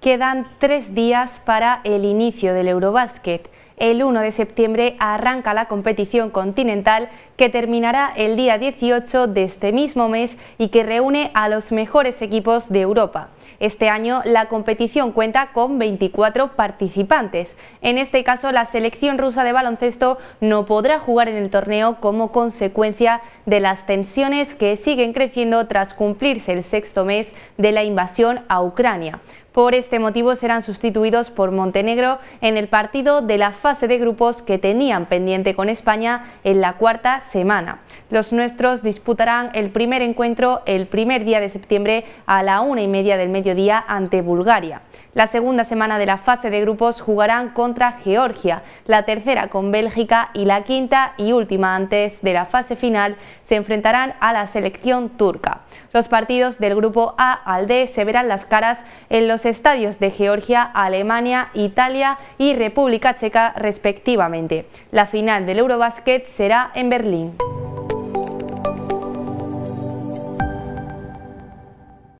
Quedan tres días para el inicio del Eurobasket. El 1 de septiembre arranca la competición continental que terminará el día 18 de este mismo mes y que reúne a los mejores equipos de Europa. Este año la competición cuenta con 24 participantes. En este caso la selección rusa de baloncesto no podrá jugar en el torneo como consecuencia de las tensiones que siguen creciendo tras cumplirse el sexto mes de la invasión a Ucrania. Por este este motivo serán sustituidos por Montenegro en el partido de la fase de grupos que tenían pendiente con España en la cuarta semana. Los nuestros disputarán el primer encuentro el primer día de septiembre a la una y media del mediodía ante Bulgaria. La segunda semana de la fase de grupos jugarán contra Georgia, la tercera con Bélgica y la quinta y última antes de la fase final se enfrentarán a la selección turca. Los partidos del grupo A al D se verán las caras en los estadios de Georgia, Alemania, Italia y República Checa respectivamente. La final del Eurobasket será en Berlín.